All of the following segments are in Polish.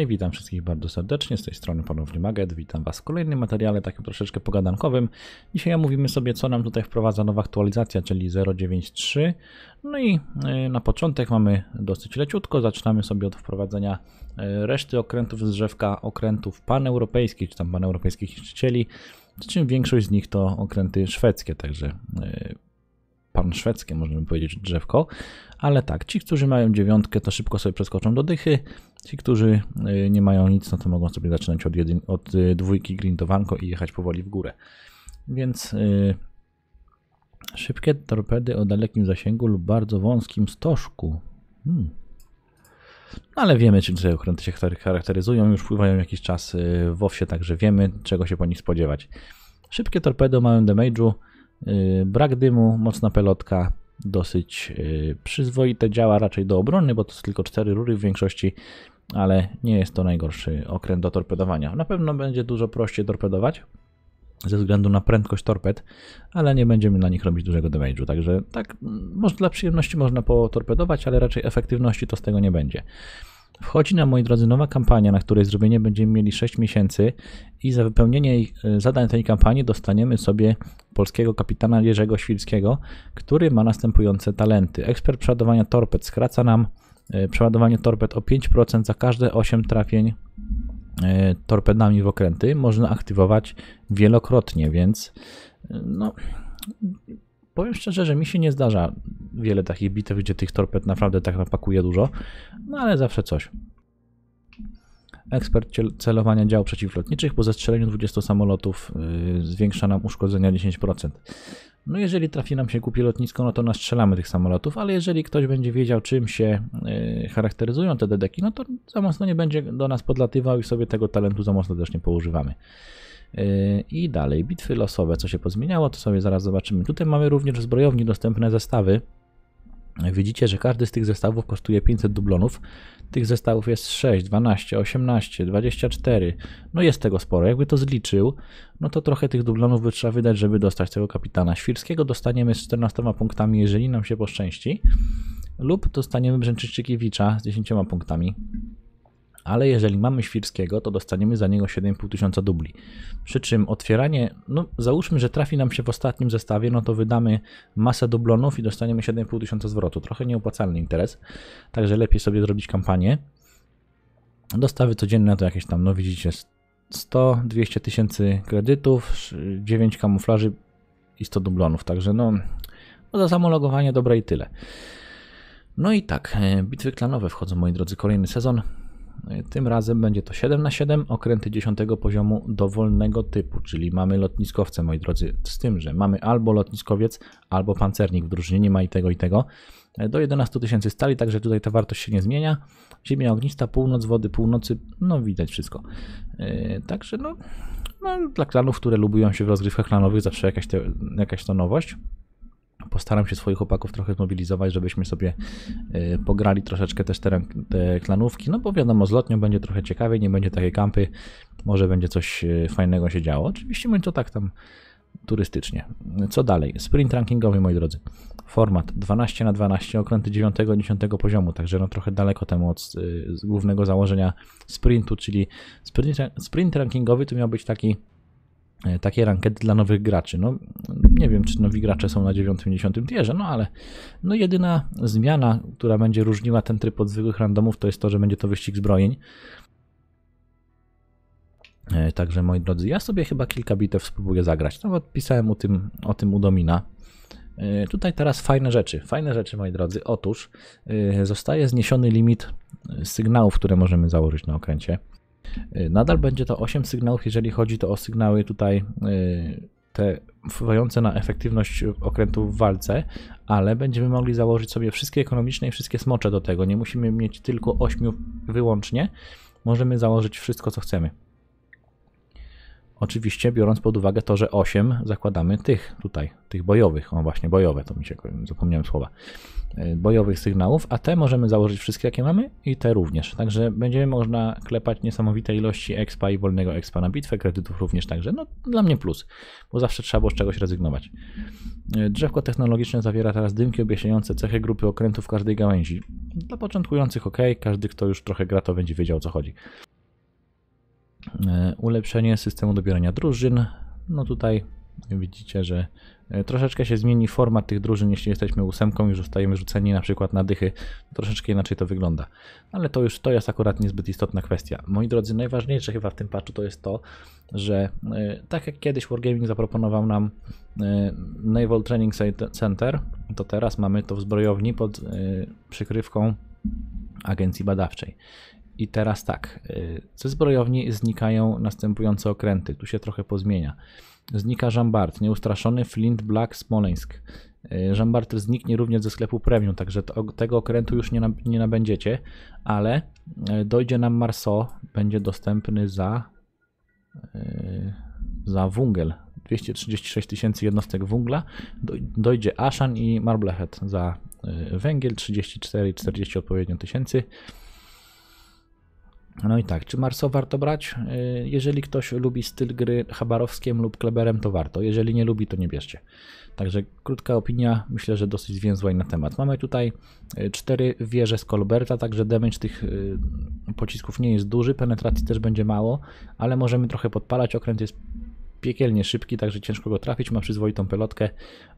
Hej, witam wszystkich bardzo serdecznie, z tej strony ponownie Maget, witam Was w kolejnym materiale takim troszeczkę pogadankowym. Dzisiaj mówimy sobie co nam tutaj wprowadza nowa aktualizacja, czyli 0.9.3. No i e, na początek mamy dosyć leciutko, zaczynamy sobie od wprowadzenia e, reszty okrętów z drzewka okrętów paneuropejskich, czy tam paneuropejskich niszczycieli, przy czym większość z nich to okręty szwedzkie, także e, pan szwedzkie, możemy powiedzieć, drzewko. Ale tak, ci, którzy mają dziewiątkę, to szybko sobie przeskoczą do dychy. Ci, którzy y, nie mają nic, no to mogą sobie zaczynać od, jedyn, od y, dwójki grindowanko i jechać powoli w górę. Więc yy, szybkie torpedy o dalekim zasięgu lub bardzo wąskim stożku. Hmm. Ale wiemy, czym te okręty się charakteryzują, już pływają jakiś czas y, w WoWie, także wiemy, czego się po nich spodziewać. Szybkie torpedo małym damage'u Y, brak dymu, mocna pelotka, dosyć y, przyzwoite działa raczej do obrony, bo to są tylko cztery rury w większości, ale nie jest to najgorszy okręt do torpedowania. Na pewno będzie dużo prościej torpedować ze względu na prędkość torped, ale nie będziemy na nich robić dużego damage'u, także tak, może dla przyjemności można potorpedować, ale raczej efektywności to z tego nie będzie. Wchodzi nam, moi drodzy, nowa kampania, na której zrobienie będziemy mieli 6 miesięcy i za wypełnienie e, zadań tej kampanii dostaniemy sobie polskiego kapitana Jerzego Świlskiego, który ma następujące talenty. Ekspert przeładowania torped skraca nam e, przeładowanie torped o 5% za każde 8 trafień e, torpedami w okręty. Można aktywować wielokrotnie, więc no, powiem szczerze, że mi się nie zdarza wiele takich bitew, gdzie tych torped naprawdę tak napakuje dużo, no ale zawsze coś. Ekspert celowania dział przeciwlotniczych po zestrzeleniu 20 samolotów yy, zwiększa nam uszkodzenia 10%. No jeżeli trafi nam się kupi lotnisko, no to nastrzelamy tych samolotów, ale jeżeli ktoś będzie wiedział czym się yy, charakteryzują te dedeki, no to za mocno nie będzie do nas podlatywał i sobie tego talentu za mocno też nie poużywamy. Y, I dalej, bitwy losowe, co się pozmieniało, to sobie zaraz zobaczymy. Tutaj mamy również zbrojowni dostępne zestawy. Widzicie, że każdy z tych zestawów kosztuje 500 dublonów. Tych zestawów jest 6, 12, 18, 24. No jest tego sporo. Jakby to zliczył, no to trochę tych dublonów by trzeba wydać, żeby dostać tego kapitana. Świrskiego dostaniemy z 14 punktami, jeżeli nam się poszczęści. Lub dostaniemy Brzęczyszczykiewicza z 10 punktami ale jeżeli mamy Świrskiego, to dostaniemy za niego 7,5 tysiąca dubli. Przy czym otwieranie, no załóżmy, że trafi nam się w ostatnim zestawie, no to wydamy masę dublonów i dostaniemy 7,5 tysiąca zwrotu. Trochę nieopłacalny interes, także lepiej sobie zrobić kampanię. Dostawy codzienne to jakieś tam, no widzicie, 100-200 tysięcy kredytów, 9 kamuflaży i 100 dublonów, także no, no za samologowanie dobre i tyle. No i tak, e, bitwy klanowe wchodzą, moi drodzy, kolejny sezon. No tym razem będzie to 7 na 7 okręty 10 poziomu dowolnego typu, czyli mamy lotniskowce, moi drodzy, z tym, że mamy albo lotniskowiec, albo pancernik w drużynie, nie ma i tego i tego. Do 11 tysięcy stali, także tutaj ta wartość się nie zmienia. Ziemia ognista, północ, wody północy, no widać wszystko. E, także no, no dla klanów, które lubią się w rozgrywkach klanowych, zawsze jakaś, te, jakaś to nowość postaram się swoich chłopaków trochę zmobilizować, żebyśmy sobie e, pograli troszeczkę też te, te klanówki, no bo wiadomo, z lotnią będzie trochę ciekawiej, nie będzie takiej kampy, może będzie coś e, fajnego się działo. Oczywiście będzie to tak tam turystycznie. Co dalej? Sprint rankingowy, moi drodzy. Format 12 na 12 okręty 9-10 poziomu, także no trochę daleko temu od e, głównego założenia sprintu, czyli sprint, sprint rankingowy to miał być taki E, takie rankety dla nowych graczy. No, nie wiem, czy nowi gracze są na 9-10 tierze, no ale no jedyna zmiana, która będzie różniła ten tryb od zwykłych randomów, to jest to, że będzie to wyścig zbrojeń. E, także moi drodzy, ja sobie chyba kilka bitew spróbuję zagrać. Nawet no, pisałem o tym, o tym u Domina. E, tutaj teraz fajne rzeczy, fajne rzeczy moi drodzy. Otóż zostaje zniesiony limit sygnałów, które możemy założyć na okręcie. Y, nadal będzie to 8 sygnałów, jeżeli chodzi to o sygnały tutaj y, te wpływające na efektywność okrętu w walce, ale będziemy mogli założyć sobie wszystkie ekonomiczne i wszystkie smocze do tego. Nie musimy mieć tylko 8 wyłącznie. Możemy założyć wszystko, co chcemy. Oczywiście biorąc pod uwagę to, że 8 zakładamy tych tutaj, tych bojowych, o właśnie bojowe, to mi się zapomniałem słowa, e, bojowych sygnałów, a te możemy założyć wszystkie jakie mamy i te również. Także będziemy można klepać niesamowite ilości expa i wolnego expa na bitwę, kredytów również także. No dla mnie plus, bo zawsze trzeba było z czegoś rezygnować. E, drzewko technologiczne zawiera teraz dymki objaśniające cechy grupy okrętów każdej gałęzi. Dla początkujących ok, każdy kto już trochę gra to będzie wiedział o co chodzi. E, ulepszenie systemu dobierania drużyn. No tutaj widzicie, że e, troszeczkę się zmieni format tych drużyn, jeśli jesteśmy ósemką i zostajemy rzuceni na przykład na dychy, troszeczkę inaczej to wygląda. Ale to już to jest akurat niezbyt istotna kwestia. Moi drodzy, najważniejsze chyba w tym patchu to jest to, że e, tak jak kiedyś Wargaming zaproponował nam Naval Training Center, to teraz mamy to w zbrojowni pod przykrywką agencji badawczej. I teraz tak, y, ze zbrojowni znikają następujące okręty, tu się trochę pozmienia. Znika Żambart, nieustraszony Flint Black Smoleńsk. Y, Żambart zniknie również ze sklepu premium, także to, tego okrętu już nie, nie nabędziecie, ale y, dojdzie nam Marso, będzie dostępny za, za wungel. 236 tysięcy jednostek wungla, dojdzie Ashan i Marblehead za węgiel 34 i 40 odpowiednio tysięcy. No i tak, czy Marso warto brać? Y, jeżeli ktoś lubi styl gry Chabarowskiem lub Kleberem, to warto. Jeżeli nie lubi, to nie bierzcie. Także krótka opinia, myślę, że dosyć zwięzła i na temat. Mamy tutaj y, cztery wieże z Kolberta, także damage tych y, pocisków nie jest duży, penetracji też będzie mało, ale możemy trochę podpalać, okręt jest piekielnie szybki, także ciężko go trafić, ma przyzwoitą pelotkę.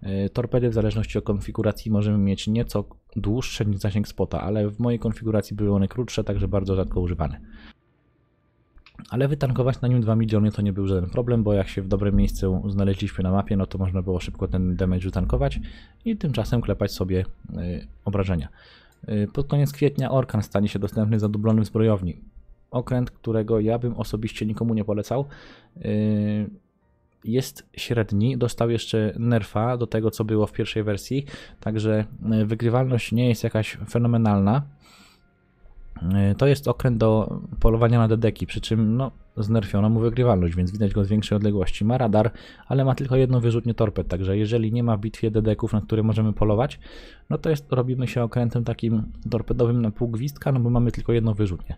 E, torpedy w zależności od konfiguracji możemy mieć nieco dłuższe niż zasięg spota, ale w mojej konfiguracji były one krótsze, także bardzo rzadko używane. Ale wytankować na nim 2 miliony to nie był żaden problem, bo jak się w dobrym miejscu znaleźliśmy na mapie, no to można było szybko ten damage wytankować i tymczasem klepać sobie e, obrażenia. E, pod koniec kwietnia Orkan stanie się dostępny za dublonym zbrojowni okręt, którego ja bym osobiście nikomu nie polecał jest średni, dostał jeszcze nerfa do tego, co było w pierwszej wersji, także e, wygrywalność nie jest jakaś fenomenalna. E, to jest okręt do polowania na dedeki, przy czym no, Znerfiono mu wygrywalność, więc widać go z większej odległości. Ma radar, ale ma tylko jedno wyrzutnie torped, także jeżeli nie ma w bitwie dedeków, na które możemy polować, no to jest, robimy się okrętem takim torpedowym na pół gwizdka, no bo mamy tylko jedno wyrzutnie.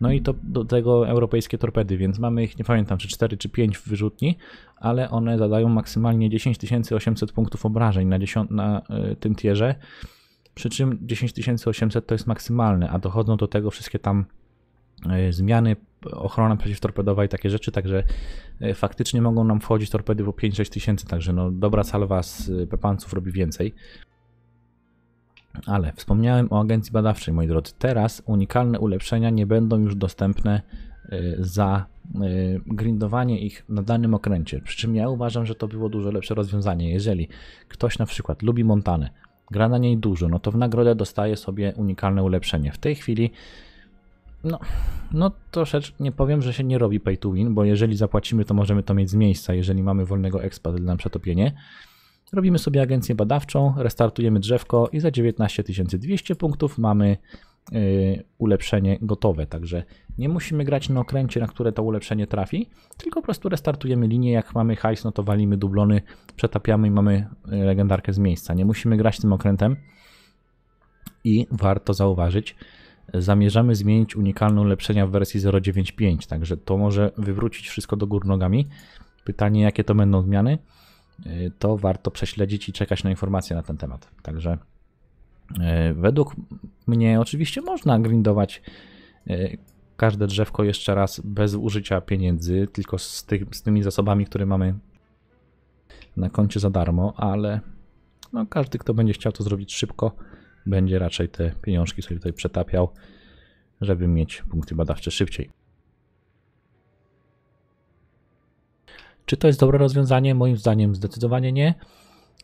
No i to do tego europejskie torpedy, więc mamy ich, nie pamiętam, czy 4 czy 5 w wyrzutni, ale one zadają maksymalnie 10 800 punktów obrażeń na, na y, tym tierze, przy czym 10 800 to jest maksymalne, a dochodzą do tego wszystkie tam E, zmiany, ochrona przeciwtorpedowa i takie rzeczy, także e, faktycznie mogą nam wchodzić torpedy po 5-6 tysięcy, także no dobra salwa z e, pepanców robi więcej. Ale wspomniałem o agencji badawczej, moi drodzy. Teraz unikalne ulepszenia nie będą już dostępne za grindowanie ich na danym okręcie. Przy czym ja uważam, że to było dużo lepsze rozwiązanie. Jeżeli ktoś na przykład lubi Montanę, gra na niej dużo, no to w nagrodę dostaje sobie unikalne ulepszenie. W tej chwili no, no troszeczkę nie powiem, że się nie robi pay to win, bo jeżeli zapłacimy, to możemy to mieć z miejsca, jeżeli mamy wolnego expa na przetopienie. Robimy sobie agencję badawczą, restartujemy drzewko i za 19 200 punktów mamy Yy, ulepszenie gotowe. Także nie musimy grać na okręcie, na które to ulepszenie trafi, tylko po prostu restartujemy linię. Jak mamy hajs, no to walimy dublony, przetapiamy i mamy y, legendarkę z miejsca. Nie musimy grać tym okrętem. I warto zauważyć, zamierzamy zmienić unikalną lepszenia w wersji 0.9.5, także to może wywrócić wszystko do gór nogami. Pytanie, jakie to będą zmiany, e, to warto prześledzić i czekać na informacje na ten temat. Także e, według mnie oczywiście można grindować e, każde drzewko jeszcze raz bez użycia pieniędzy, tylko z, ty z tymi zasobami, które mamy na koncie za darmo, ale no każdy, kto będzie chciał to zrobić szybko, będzie raczej te pieniążki sobie tutaj przetapiał, żeby mieć punkty badawcze szybciej. Czy to jest dobre rozwiązanie? Moim zdaniem zdecydowanie nie.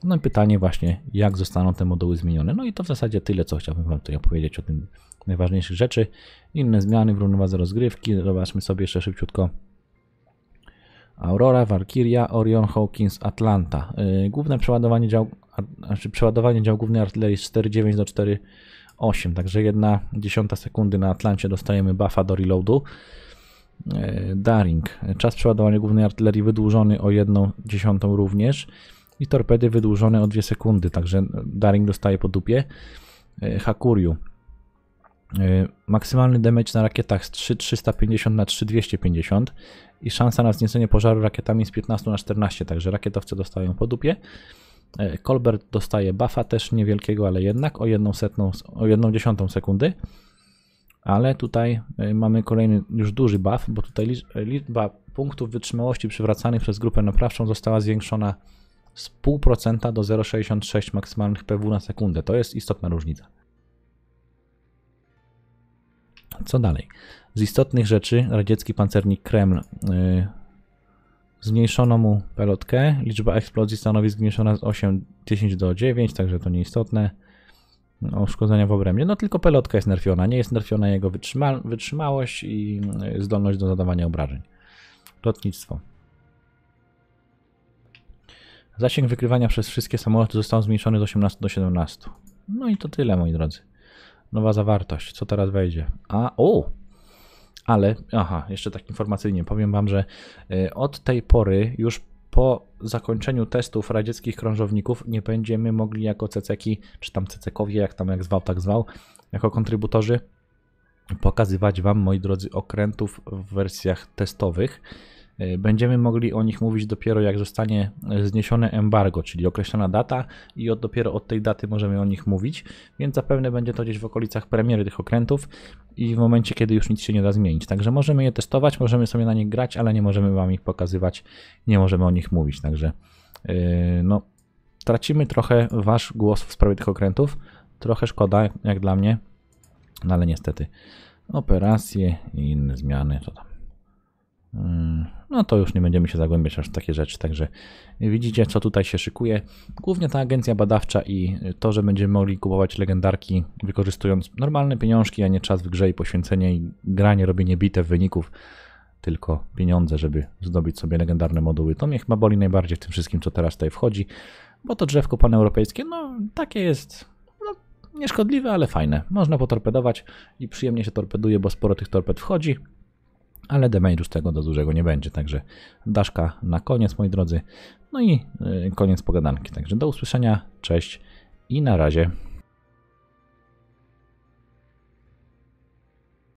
No i pytanie właśnie, jak zostaną te moduły zmienione. No i to w zasadzie tyle, co chciałbym Wam tutaj opowiedzieć o tym najważniejszych rzeczy. Inne zmiany w równowadze rozgrywki. Zobaczmy sobie jeszcze szybciutko. Aurora, Valkyria, Orion, Hawkins, Atlanta. Y, główne przeładowanie dział znaczy przeładowanie dział głównej artylerii z 4,9 do 4,8, także jedna dziesiąta sekundy na Atlancie dostajemy buffa do reloadu. E, Daring. Czas przeładowania głównej artylerii wydłużony o jedną dziesiątą również i torpedy wydłużone o 2 sekundy, także Daring dostaje po dupie. E, Hakuriu. E, maksymalny damage na rakietach z 3350 na 3250 i szansa na zniesienie pożaru rakietami z 15 na 14, także rakietowce dostają po dupie. E, Colbert dostaje buffa też niewielkiego, ale jednak o jedną, setną, o jedną dziesiątą sekundy. Ale tutaj e, mamy kolejny już duży buff, bo tutaj e, liczba punktów wytrzymałości przywracanych przez grupę naprawczą została zwiększona z 0,5% do 0,66 maksymalnych PW na sekundę. To jest istotna różnica. Co dalej? Z istotnych rzeczy radziecki pancernik Kreml Zmniejszono mu pelotkę. Liczba eksplozji stanowi zmniejszona z 10 do 9, także to nieistotne. No, uszkodzenia w obrębie. No tylko pelotka jest nerfiona. Nie jest nerfiona jego wytrzyma wytrzymałość i e, zdolność do zadawania obrażeń. Lotnictwo. Zasięg wykrywania przez wszystkie samoloty został zmniejszony z 18 do 17. No i to tyle, moi drodzy. Nowa zawartość. Co teraz wejdzie? A, o! Ale, aha, jeszcze tak informacyjnie powiem Wam, że y, od tej pory już po zakończeniu testów radzieckich krążowników nie będziemy mogli jako ceceki, czy tam cecekowie, jak tam jak zwał, tak zwał, jako kontrybutorzy pokazywać Wam, moi drodzy, okrętów w wersjach testowych Y, będziemy mogli o nich mówić dopiero jak zostanie y, zniesione embargo, czyli określona data i od, dopiero od tej daty możemy o nich mówić, więc zapewne będzie to gdzieś w okolicach premiery tych okrętów i w momencie, kiedy już nic się nie da zmienić. Także możemy je testować, możemy sobie na nich grać, ale nie możemy Wam ich pokazywać, nie możemy o nich mówić, także yy, no tracimy trochę Wasz głos w sprawie tych okrętów. Trochę szkoda, jak dla mnie, no ale niestety. Operacje i inne zmiany, to tam. Mm, no to już nie będziemy się zagłębiać aż w takie rzeczy. Także widzicie, co tutaj się szykuje. Głównie ta agencja badawcza i to, że będziemy mogli kupować legendarki wykorzystując normalne pieniążki, a nie czas w grze i poświęcenie i granie, robienie bite wyników, tylko pieniądze, żeby zdobyć sobie legendarne moduły. To mnie chyba boli najbardziej w tym wszystkim, co teraz tutaj wchodzi, bo to drzewko paneuropejskie, no takie jest no, nieszkodliwe, ale fajne. Można potorpedować i przyjemnie się torpeduje, bo sporo tych torped wchodzi ale damage'u z tego do dużego nie będzie, także daszka na koniec moi drodzy. No i y, koniec pogadanki, także do usłyszenia, cześć i na razie.